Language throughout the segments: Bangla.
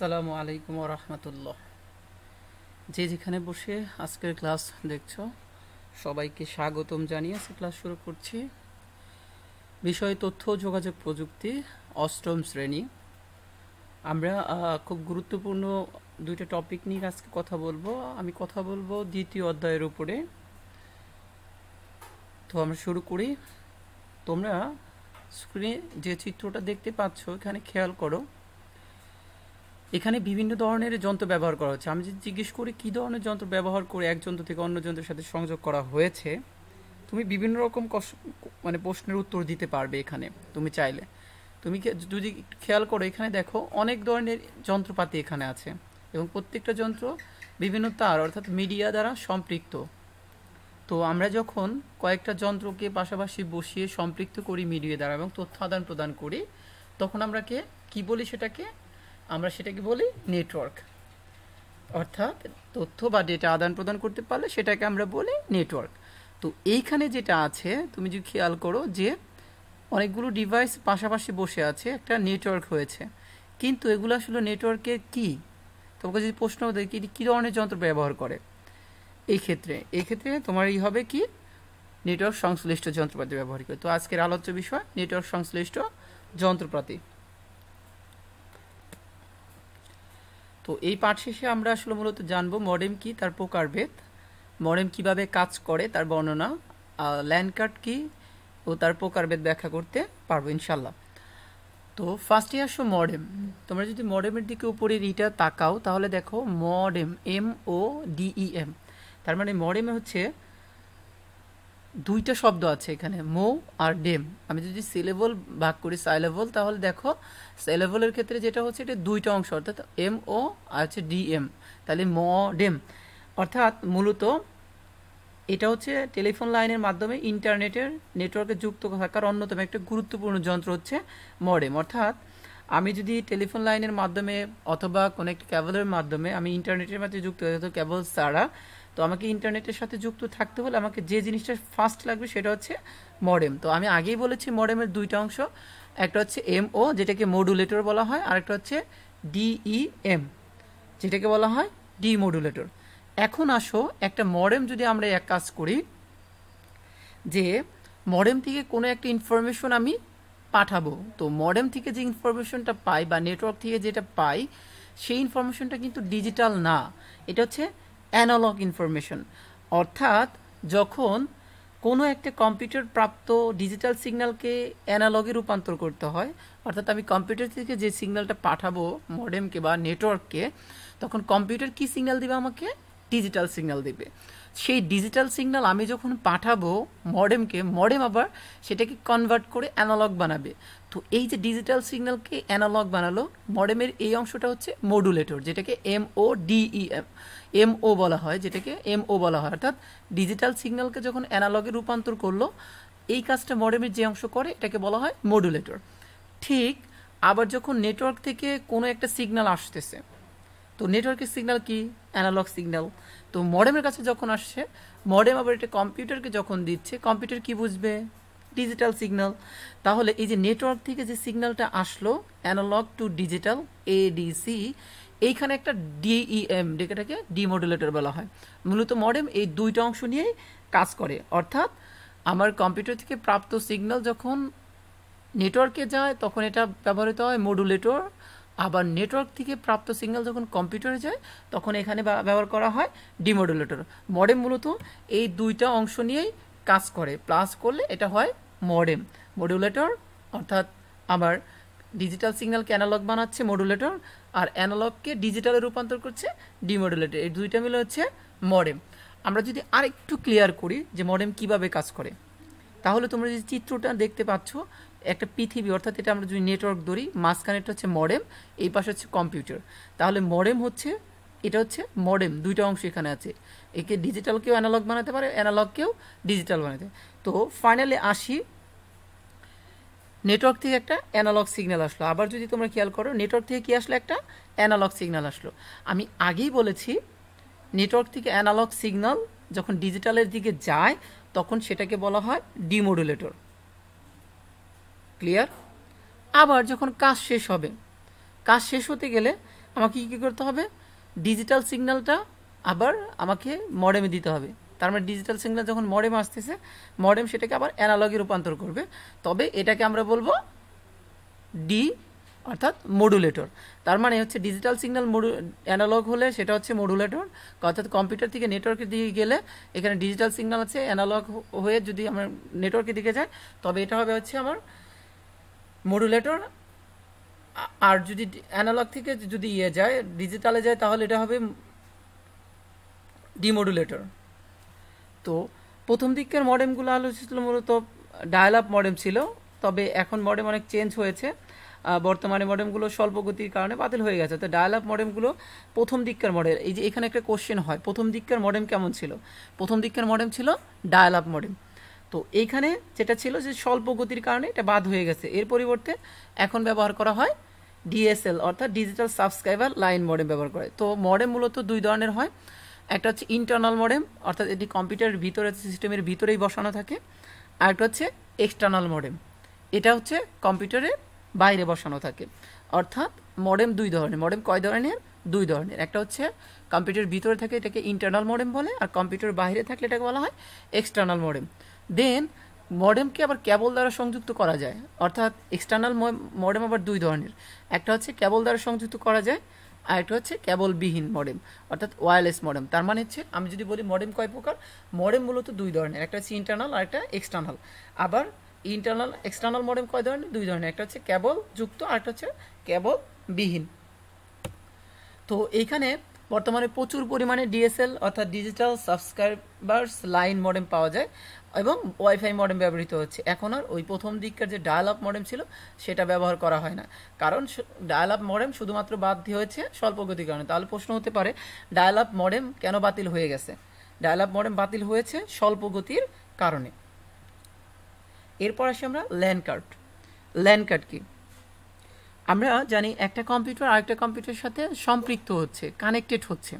আসসালামু আলাইকুম রহমতুল্লাহ যে যেখানে বসে আজকের ক্লাস দেখছ সবাইকে স্বাগতম জানিয়ে আজকে ক্লাস শুরু করছি বিষয় তথ্য যোগাযোগ প্রযুক্তি অষ্টম শ্রেণী আমরা খুব গুরুত্বপূর্ণ দুইটা টপিক নিয়ে আজকে কথা বলবো আমি কথা বলবো দ্বিতীয় অধ্যায়ের উপরে তো আমরা শুরু করি তোমরা স্ক্রিনে যে চিত্রটা দেখতে পাচ্ছ এখানে খেয়াল করো এখানে বিভিন্ন ধরনের যন্ত্র ব্যবহার করা হচ্ছে আমি যদি জিজ্ঞেস করি কী ধরনের যন্ত্র ব্যবহার করে এক যন্ত্র থেকে অন্য যন্ত্রের সাথে সংযোগ করা হয়েছে তুমি বিভিন্ন রকম মানে প্রশ্নের উত্তর দিতে পারবে এখানে তুমি চাইলে তুমি যদি খেয়াল করো এখানে দেখো অনেক ধরনের যন্ত্রপাতি এখানে আছে এবং প্রত্যেকটা যন্ত্র বিভিন্ন তার অর্থাৎ মিডিয়া দ্বারা সম্পৃক্ত তো আমরা যখন কয়েকটা যন্ত্রকে পাশাপাশি বসিয়ে সম্পৃক্ত করি মিডিয়া দ্বারা এবং তথ্য আদান প্রদান করি তখন আমরা কে কী বলি সেটাকে আমরা সেটাকে বলি নেটওয়ার্ক অর্থাৎ তথ্য বা ডেটা আদান প্রদান করতে পারলে সেটাকে আমরা বলি নেটওয়ার্ক তো এইখানে যেটা আছে তুমি যদি খেয়াল করো যে অনেকগুলো ডিভাইস পাশাপাশি বসে আছে একটা নেটওয়ার্ক হয়েছে কিন্তু এগুলো আসলে নেটওয়ার্কের কি তোমাকে যদি প্রশ্ন দেয় কি কী ধরনের যন্ত্র ব্যবহার করে এই ক্ষেত্রে এই ক্ষেত্রে তোমার এই হবে কি নেটওয়ার্ক সংশ্লিষ্ট যন্ত্রপাতি ব্যবহার করে তো আজকের আলোচ্য বিষয় নেটওয়ার্ক সংশ্লিষ্ট যন্ত্রপাতি তো এই পাঠ শেষে আমরা আসলে মূলত জানবো মডেম কি তার প্রকারভেদ মডেম কিভাবে কাজ করে তার বর্ণনা ল্যান্ড কার্ড কি ও তার প্রকারভেদ ব্যাখ্যা করতে পারবো ইনশাল্লাহ তো ফার্স্টে আসো মডেম তোমরা যদি মডেমের দিকে উপরে রিটা তাকাও তাহলে দেখো modem M O D E M তার মানে মডেম হচ্ছে দুইটা শব্দ আছে এখানে মৌ আর ডেম আমি যদি সিলেবল ভাগ করি সাইলেবল তাহলে দেখো সাইলেবলের ক্ষেত্রে যেটা হচ্ছে এটা দুইটা অংশ অর্থাৎ এম ও আর হচ্ছে ডিএম তাহলে ম ডেম অর্থাৎ মূলত এটা হচ্ছে টেলিফোন লাইনের মাধ্যমে ইন্টারনেটের নেটওয়ার্কে যুক্ত থাকার অন্যতম একটা গুরুত্বপূর্ণ যন্ত্র হচ্ছে মডেম অর্থাৎ আমি যদি টেলিফোন লাইনের মাধ্যমে অথবা কোনো একটি ক্যাবলের মাধ্যমে আমি ইন্টারনেটের মাধ্যমে যুক্ত হয়ে ক্যাবল ছাড়া তো আমাকে ইন্টারনেটের সাথে যুক্ত থাকতে হলে আমাকে যে জিনিসটা ফার্স্ট লাগবে সেটা হচ্ছে মডেম তো আমি আগেই বলেছি মডেমের দুইটা অংশ একটা হচ্ছে এমও যেটাকে মডুলেটর বলা হয় আরেকটা হচ্ছে ডিইএম e যেটাকে বলা হয় ডি মডুলেটর এখন আসো একটা মডেম যদি আমরা এক কাজ করি যে মডেম থেকে কোনো একটা ইনফরমেশন আমি পাঠাবো তো মডেম থেকে যে ইনফরমেশনটা পাই বা নেটওয়ার্ক থেকে যেটা পাই সেই ইনফরমেশনটা কিন্তু ডিজিটাল না এটা হচ্ছে অ্যানালগ ইনফরমেশন অর্থাৎ যখন কোনো একটা কম্পিউটার প্রাপ্ত ডিজিটাল সিগন্যালকে অ্যানালগে রূপান্তর করতে হয় অর্থাৎ আমি কম্পিউটার থেকে যে সিগন্যালটা পাঠাবো মডেমকে বা নেটওয়ার্ককে তখন কম্পিউটার কি সিগন্যাল দিবে আমাকে ডিজিটাল সিগন্যাল দিবে সেই ডিজিটাল সিগন্যাল আমি যখন পাঠাবো মডেমকে মডেম আবার সেটাকে কনভার্ট করে অ্যানালগ বানাবে তো এই যে ডিজিটাল সিগন্যালকে অ্যানালগ বানালো মডেমের এই অংশটা হচ্ছে মডুলেটর যেটাকে M O D E M M O বলা হয় যেটাকে এম ও বলা হয় অর্থাৎ ডিজিটাল সিগন্যালকে যখন অ্যানালগে রূপান্তর করলো এই কাজটা মডেমের যে অংশ করে এটাকে বলা হয় মডুলেটর ঠিক আবার যখন নেটওয়ার্ক থেকে কোনো একটা সিগন্যাল আসতেছে তো নেটওয়ার্কের সিগন্যাল কি অ্যানালগ সিগন্যাল তো মডেমের কাছে যখন আসছে মডেম আবার এটা কম্পিউটারকে যখন দিচ্ছে কম্পিউটার কি বুঝবে ডিজিটাল সিগন্যাল তাহলে এই যে নেটওয়ার্ক থেকে যে সিগন্যালটা আসলো অ্যানালগ টু ডিজিটাল এডিসি এইখানে একটা ডিইএম ডেকেটাকে ডিমডুলেটর বলা হয় মূলত মডেম এই দুইটা অংশ নিয়েই কাজ করে অর্থাৎ আমার কম্পিউটার থেকে প্রাপ্ত সিগন্যাল যখন নেটওয়ার্কে যায় তখন এটা ব্যবহৃত হয় মডুলেটর আবার নেটওয়ার্ক থেকে প্রাপ্ত সিগন্যাল যখন কম্পিউটারে যায় তখন এখানে ব্যবহার করা হয় ডিমোডুলেটর মডেম মূলত এই দুইটা অংশ নিয়েই কাজ করে প্লাস করলে এটা হয় মডেম মডুলেটর অর্থাৎ আবার ডিজিটাল সিগন্যালকে অ্যানালগ বানাচ্ছে মডুলেটর আর অ্যানালগকে ডিজিটালে রূপান্তর করছে ডিমডুলেটর এই দুইটা মিলে হচ্ছে মডেম আমরা যদি আরেকটু ক্লিয়ার করি যে মডেম কিভাবে কাজ করে তাহলে তোমরা যে চিত্রটা দেখতে পাচ্ছ একটা পৃথিবী অর্থাৎ এটা আমরা যদি নেটওয়ার্ক ধরি মাঝখানেরটা হচ্ছে মডেম এই পাশে হচ্ছে কম্পিউটার তাহলে মডেম হচ্ছে এটা হচ্ছে মডেম দুইটা অংশ এখানে আছে একে ডিজিটালকেও অ্যানালগ বানাতে পারে অ্যানালগকেও ডিজিটাল বানাতে তো ফাইনালি আসি নেটওয়ার্ক থেকে একটা অ্যানালগ সিগন্যাল আসলো আবার যদি তোমরা খেয়াল করো নেটওয়ার্ক থেকে কী আসলো একটা অ্যানালগ সিগন্যাল আসলো আমি আগেই বলেছি নেটওয়ার্ক থেকে অ্যানালগ সিগন্যাল যখন ডিজিটালের দিকে যায় তখন সেটাকে বলা হয় ডিমোডুলেটর ক্লিয়ার আবার যখন কাজ শেষ হবে কাজ শেষ হতে গেলে আমাকে কী করতে হবে ডিজিটাল সিগন্যালটা আবার আমাকে মডেমে দিতে হবে তার মানে ডিজিটাল সিগন্যাল যখন মডেম আসতেছে মডেম সেটাকে আবার অ্যানালগে রূপান্তর করবে তবে এটাকে আমরা বলবো ডি অর্থাৎ মডুলেটর তার মানে হচ্ছে ডিজিটাল সিগন্যাল অ্যানালগ হলে সেটা হচ্ছে মডুলেটর অর্থাৎ কম্পিউটার থেকে নেটওয়ার্কের দিকে গেলে এখানে ডিজিটাল সিগন্যাল আছে অ্যানালগ হয়ে যদি আমার নেটওয়ার্কের দিকে যায় তবে এটা হবে হচ্ছে আমার মডুলেটর আর যদি অ্যানালগ থেকে যদি ইয়ে যায় ডিজিটালে যায় তাহলে এটা হবে ডিমডুলেটর তো প্রথম দিককার মডেমগুলো আলোচিত মূলত ডায়াল আপ মডেম ছিল তবে এখন মডেম অনেক চেঞ্জ হয়েছে বর্তমানে মডেমগুলো স্বল্প গতির কারণে বাতিল হয়ে গেছে তো ডায়াল আপ মডেমগুলো প্রথম দিককার মডেল এই যে এখানে একটা কোশ্চেন হয় প্রথম দিককার মডেম কেমন ছিল প্রথম দিককার মডেম ছিল ডায়াল আপ মডেম তো এইখানে যেটা ছিল যে স্বল্প গতির কারণে এটা বাদ হয়ে গেছে এর পরিবর্তে এখন ব্যবহার করা হয় ডিএসএল অর্থাৎ ডিজিটাল সাবস্ক্রাইবার লাইন মডেম ব্যবহার করে তো মডেম মূলত দুই ধরনের হয় একটা হচ্ছে ইন্টারনাল মডেম অর্থাৎ এটি কম্পিউটারের ভিতরে সিস্টেমের ভিতরেই বসানো থাকে আর একটা হচ্ছে এক্সটার্নাল মডেম এটা হচ্ছে কম্পিউটারের বাইরে বসানো থাকে অর্থাৎ মডেম দুই ধরনের মডেম কয় ধরনের দুই ধরনের একটা হচ্ছে কম্পিউটার ভিতরে থাকে এটাকে ইন্টারনাল মডেম বলে আর কম্পিউটার বাইরে থাকলে এটাকে বলা হয় এক্সটার্নাল মডেম দেন মডেমকে আবার ক্যাবল দ্বারা সংযুক্ত করা যায় অর্থাৎ এক্সটার্নাল মডেম আবার দুই ধরনের একটা হচ্ছে ক্যাবল দ্বারা সংযুক্ত করা যায় আর একটা হচ্ছে ক্যাবলবিহীন মডেম অর্থাৎ ওয়ারলেস মডেম তার মানে হচ্ছে আমি যদি বলি মডেম কয় প্রকার মডেম মূলত দুই ধরনের একটা হচ্ছে ইন্টারনাল আর একটা এক্সটার্নাল আবার ইন্টারনাল এক্সটার্নাল মডেম কয় ধরনের দুই ধরনের একটা হচ্ছে ক্যাবল যুক্ত আর একটা হচ্ছে ক্যাবলবিহীন তো এইখানে বর্তমানে প্রচুর পরিমাণে ডিএসএল অর্থাৎ ডিজিটাল সাবস্ক্রাইবার্স লাইন মডেম পাওয়া যায় এবং ওয়াইফাই মডেম ব্যবহৃত হচ্ছে এখন আর ওই প্রথম দিককার যে ডায়াল আপ মডেম ছিল সেটা ব্যবহার করা হয় না কারণ ডায়াল আপ মডেম শুধুমাত্র বাদ হয়েছে স্বল্প গতির কারণে তাহলে প্রশ্ন হতে পারে ডায়াল আপ মডেম কেন বাতিল হয়ে গেছে ডায়াল আপ মডেম বাতিল হয়েছে স্বল্প গতির কারণে এরপর আসি আমরা ল্যান্ড কার্ড ল্যান্ড কার্ড কি আমরা জানি একটা কম্পিউটার আরেকটা কম্পিউটারের সাথে সম্পৃক্ত হচ্ছে কানেক্টেড হচ্ছে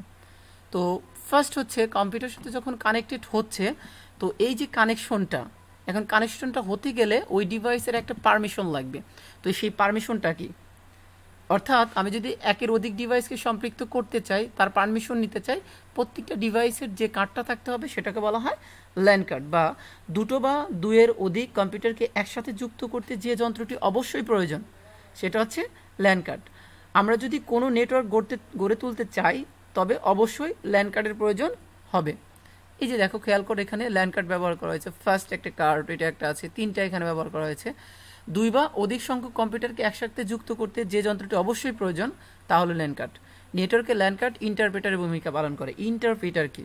তো ফার্স্ট হচ্ছে কম্পিউটার সাথে যখন কানেক্টেড হচ্ছে তো এই যে কানেকশনটা এখন কানেকশনটা হতে গেলে ওই ডিভাইসের একটা পারমিশন লাগবে তো সেই পারমিশনটা কি অর্থাৎ আমি যদি একের অধিক ডিভাইসকে সম্পৃক্ত করতে চাই তার পারমিশন নিতে চাই প্রত্যেকটা ডিভাইসের যে কার্ডটা থাকতে হবে সেটাকে বলা হয় ল্যান্ড কার্ড বা দুটো বা দুয়ের অধিক কম্পিউটারকে একসাথে যুক্ত করতে যে যন্ত্রটি অবশ্যই প্রয়োজন সেটা হচ্ছে ল্যান কার্ড আমরা যদি কোনো নেটওয়ার্ক গড়তে গড়ে তুলতে চাই তবে অবশ্যই ল্যান কার্ডের প্রয়োজন হবে এই যে দেখো খেয়াল করে এখানে ল্যান কার্ড ব্যবহার করা হয়েছে ফার্স্ট একটা কার্ড এটা একটা আছে তিনটা এখানে ব্যবহার করা হয়েছে দুই বা অধিক সংখ্যক কম্পিউটারকে একসাথে যুক্ত করতে যে যন্ত্রটি অবশ্যই প্রয়োজন তা হলো ল্যান কার্ড নেটওয়ার্কে ল্যান কার্ড ইন্টারপ্রেটারের ভূমিকা পালন করে ইন্টারপ্রেটার কি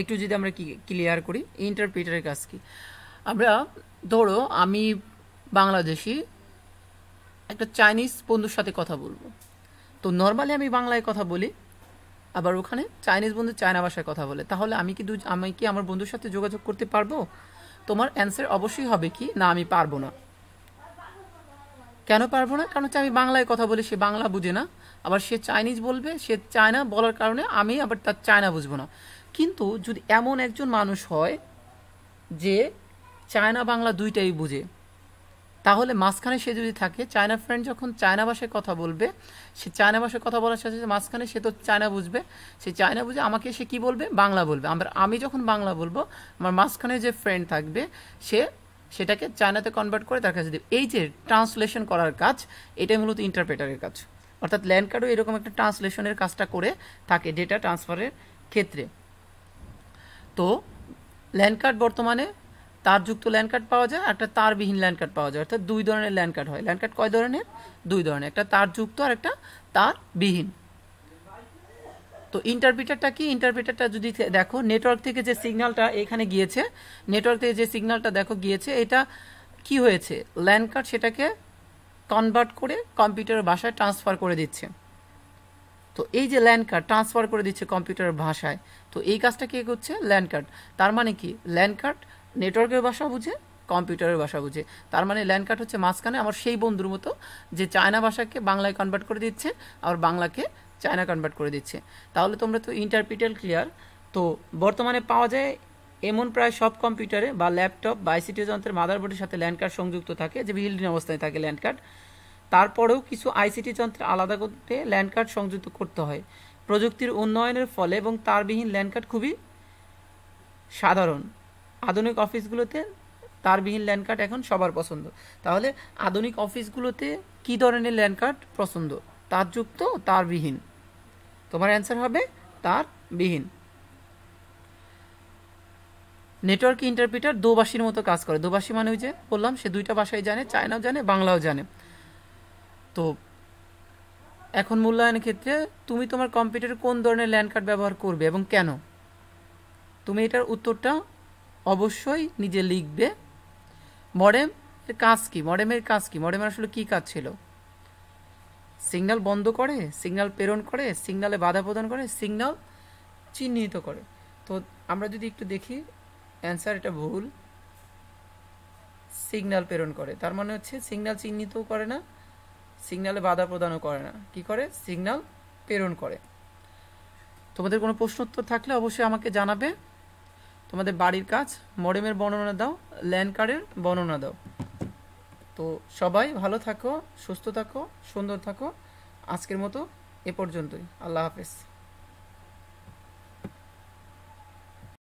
একটু যদি আমরা কি ক্লিয়ার করি ইন্টারপ্রেটারের কাজ কি আমরা ধরো আমি বাংলাদেশি একটা চাইনিজ বন্ধুর সাথে কথা বলবো তো নর্মালি আমি বাংলায় কথা বলি আবার ওখানে চাইনিজ বন্ধু চায়না ভাষায় কথা বলে তাহলে আমি কি আমি কি আমার বন্ধুর সাথে যোগাযোগ করতে পারবো তোমার অ্যান্সার অবশ্যই হবে কি না আমি পারবো না কেন পারবো না কারণ হচ্ছে আমি বাংলায় কথা বলি সে বাংলা বুঝে না আবার সে চাইনিজ বলবে সে চায়না বলার কারণে আমি আবার তার চায়না বুঝবো না কিন্তু যদি এমন একজন মানুষ হয় যে চায়না বাংলা দুইটাই বুঝে তাহলে মাঝখানে সে যদি থাকে চায়না ফ্রেন্ড যখন চায়না ভাষায় কথা বলবে সে চায়না ভাষায় কথা বলার সাথে সাথে মাঝখানে সে তো চায়না বুঝবে সে চায়না বুঝে আমাকে সে কি বলবে বাংলা বলবে আমরা আমি যখন বাংলা বলবো আমার মাঝখানে যে ফ্রেন্ড থাকবে সে সেটাকে চায়নাতে কনভার্ট করে তার কাছে দেবে এই যে ট্রান্সলেশন করার কাজ এটাই মূলত ইন্টারপ্রেটারের কাজ অর্থাৎ ল্যান্ড কার্ডও এরকম একটা ট্রান্সলেশনের কাজটা করে থাকে ডেটা ট্রান্সফারের ক্ষেত্রে তো ল্যান্ড কার্ড বর্তমানে তারযুক্ত ল্যান্ড কার্ড পাওয়া যায় একটা তারবিহীন ল্যান্ড কার্ড পাওয়া যায় অর্থাৎ দুই ধরনের ল্যান্ড কার্ড হয় ল্যান্ড কার্ড কয় ধরনের দুই ধরনের একটা তারযুক্ত আর একটা তারবিহীন তো ইন্টারপ্রিটারটা কি ইন্টারপ্রিটারটা যদি দেখো নেটওয়ার্ক থেকে যে সিগন্যালটা এখানে গিয়েছে নেটওয়ার্ক থেকে যে সিগন্যালটা দেখো গিয়েছে এটা কি হয়েছে ল্যান্ড কার্ড সেটাকে কনভার্ট করে কম্পিউটারের ভাষায় ট্রান্সফার করে দিচ্ছে তো এই যে ল্যান্ড কার্ড ট্রান্সফার করে দিচ্ছে কম্পিউটারের ভাষায় তো এই কাজটা কে করছে ল্যান্ড কার্ড তার মানে কি ল্যান্ড কার্ড নেটওয়ার্কের ভাষা বুঝে কম্পিউটারের ভাষা বুঝে তার মানে ল্যান্ড কার্ড হচ্ছে মাঝখানে আমার সেই বন্ধুর মতো যে চায়না ভাষাকে বাংলায় কনভার্ট করে দিচ্ছে আর বাংলাকে চায়না কনভার্ট করে দিচ্ছে তাহলে তোমরা তো ইন্টারপ্রিটাল ক্লিয়ার তো বর্তমানে পাওয়া যায় এমন প্রায় সব কম্পিউটারে বা ল্যাপটপ বা আইসিটি যন্ত্রের মাদারবোর্ডের সাথে ল্যান্ড কার্ড সংযুক্ত থাকে যে বিল্ডিং অবস্থায় থাকে ল্যান্ড কার্ড তারপরেও কিছু আইসিটি যন্ত্রে আলাদা করতে ল্যান্ড কার্ড সংযুক্ত করতে হয় প্রযুক্তির উন্নয়নের ফলে এবং তারবিহীন ল্যান্ড কার্ড খুবই সাধারণ আধুনিক অফিসগুলোতে তারবিহীন ল্যান্ড কার্ড এখন সবার পছন্দ তাহলে আধুনিক অফিসগুলোতে কি ধরনের ল্যান্ড কার্ড পছন্দ তার যুক্ত তারবিহীন তোমার অ্যান্সার হবে তারবিহীন নেটওয়ার্ক ইন্টারপ্রিটার দোবাসীর মতো কাজ করে দোবাসী মানে ওই যে বললাম সে দুইটা ভাষাই জানে চায়নাও জানে বাংলাও জানে তো এখন মূল্যায়নের ক্ষেত্রে তুমি তোমার কম্পিউটারে কোন ধরনের ল্যান্ড কার্ড ব্যবহার করবে এবং কেন তুমি এটার উত্তরটা অবশ্যই নিজে লিখবে মডেম এর কাজ কি মডেমের কাজ কি মডেমের আসলে কি কাজ ছিল সিগনাল বন্ধ করে সিগনাল প্রেরণ করে সিগনালে বাধা প্রদান করে সিগনাল চিহ্নিত করে তো আমরা যদি একটু দেখি অ্যান্সার এটা ভুল সিগনাল প্রেরণ করে তার মানে হচ্ছে সিগনাল চিহ্নিতও করে না সিগনালে বাধা প্রদানও করে না কি করে সিগন্যাল প্রেরণ করে তোমাদের কোনো প্রশ্ন উত্তর থাকলে অবশ্যই আমাকে জানাবে তোমাদের বাড়ির কাজ মডেমের বর্ণনা দাও ল্যান্ড কার্ডের বর্ণনা দাও তো সবাই ভালো থাকো সুস্থ থাকো সুন্দর থাকো আজকের মতো এ পর্যন্তই আল্লাহ হাফেজ